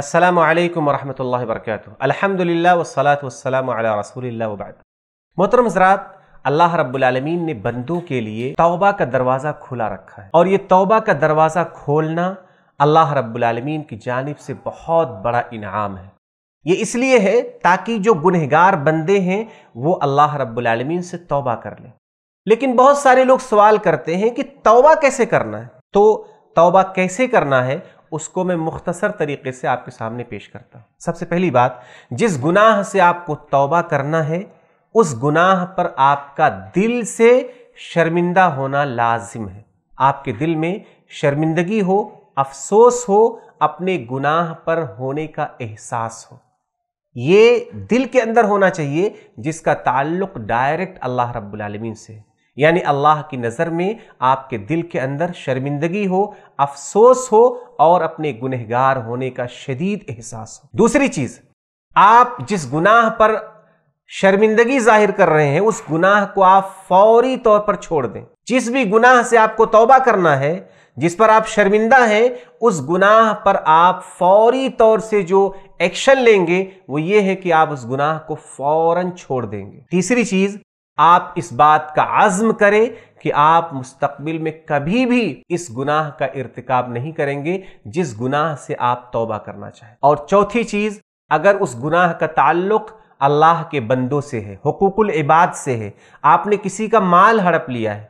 असलम वरहमल वर्क अलहमदिल्ला वसलात वसलम रसूल वबाद मोहतरम हजरात अल्लाह रब्बुलमीन ने बंदों के लिए तौबा का दरवाज़ा खुला रखा है और ये तौबा का दरवाज़ा खोलना अल्लाह रब्बुलमीन की जानब से बहुत बड़ा इनाम है ये इसलिए है ताकि जो गुनहगार बंदे हैं वो अल्लाह रब्बुलमीन से तौबा कर लें लेकिन बहुत सारे लोग सवाल करते हैं कि तौबा कैसे करना है तो तौबा कैसे करना है उसको मैं मुख्तसर तरीके से आपके सामने पेश करता हूँ सबसे पहली बात जिस गुनाह से आपको तौबा करना है उस गुनाह पर आपका दिल से शर्मिंदा होना लाजिम है आपके दिल में शर्मिंदगी हो अफसोस हो अपने गुनाह पर होने का एहसास हो ये दिल के अंदर होना चाहिए जिसका ताल्लुक डायरेक्ट अल्लाह रब्बुल रबालमीन से है यानी अल्लाह की नज़र में आपके दिल के अंदर शर्मिंदगी हो अफसोस हो और अपने गुनहगार होने का शदीद एहसास हो दूसरी चीज़ आप जिस गुनाह पर शर्मिंदगी जाहिर कर रहे हैं उस गुनाह को आप फौरी तौर पर छोड़ दें जिस भी गुनाह से आपको तौबा करना है जिस पर आप शर्मिंदा हैं उस गुनाह पर आप फौरी तौर से जो एक्शन लेंगे वो ये है कि आप उस गुनाह को फौरन छोड़ देंगे तीसरी चीज आप इस बात का आज़म करें कि आप मुस्तबिल में कभी भी इस गुनाह का इरतकब नहीं करेंगे जिस गुनाह से आप तोबा करना चाहें और चौथी चीज़ अगर उस गुनाह का ताल्लुक़ अल्लाह के बंदों से है हकूकुल इबाद से है आपने किसी का माल हड़प लिया है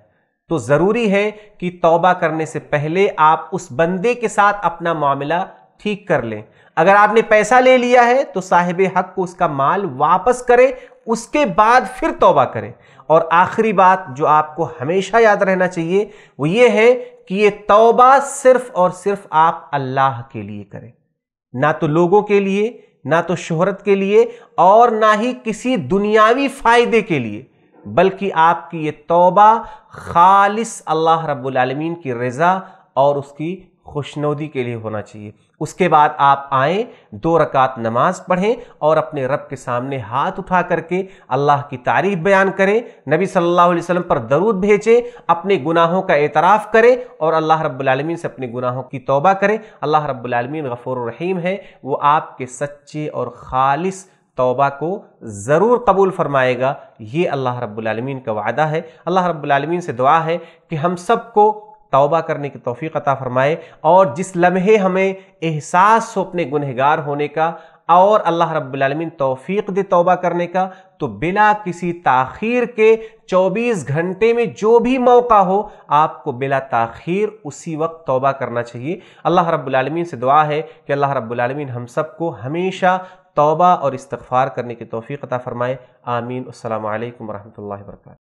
तो ज़रूरी है कि तौबा करने से पहले आप उस बंदे के साथ अपना मामला ठीक कर लें अगर आपने पैसा ले लिया है तो साहिब हक को उसका माल वापस करें उसके बाद फिर तौबा करें और आखिरी बात जो आपको हमेशा याद रहना चाहिए वो ये है कि ये तौबा सिर्फ और सिर्फ आप अल्लाह के लिए करें ना तो लोगों के लिए ना तो शोहरत के लिए और ना ही किसी दुनियावी फायदे के लिए बल्कि आपकी ये तौबा खालिस अल्लाह रब्बुल रबालमीन की रज़ा और उसकी खुशनौदी के लिए होना चाहिए उसके बाद आप आएँ दो रकात नमाज पढ़ें और अपने रब के सामने हाथ उठा करके अल्लाह की तारीफ बयान करें नबी सल्लल्लाहु अलैहि वसल्लम पर दरूद भेजें अपने गुनाहों का एतराफ़ करें और अल्लाह रब्लमीन से अपने गुनाहों की तौबा करें अल्लाह रब्लमीन गफ़ूर रहीम है वो आपके सच्चे और ख़ालिश तौबा को ज़रूर कबूल फ़रमाएगा ये अल्लाह रब्लमीन का वादा है अल्लाह रब्लमीन से दुआ है कि हम सबको तौबा करने की तोफ़ी अता फ़रमाए और जिस लम्हे हमें एहसास हो अपने गुनहगार होने का और अल्लाह रब्बुलमीन तोफ़ी दे तौबा करने का तो बिला किसी ताखीर के 24 घंटे में जो भी मौका हो आपको बिला ताखीर उसी वक्त तौबा करना चाहिए अल्लाह रब्बुलमीन से दुआ है कि अल्लाह रब्बुलमीन हम सबको हमेशा तौबा और इस्तफ़ार करने की तोफ़ी अता फ़रमाए आमीन अल्लाम वरहमल वर्का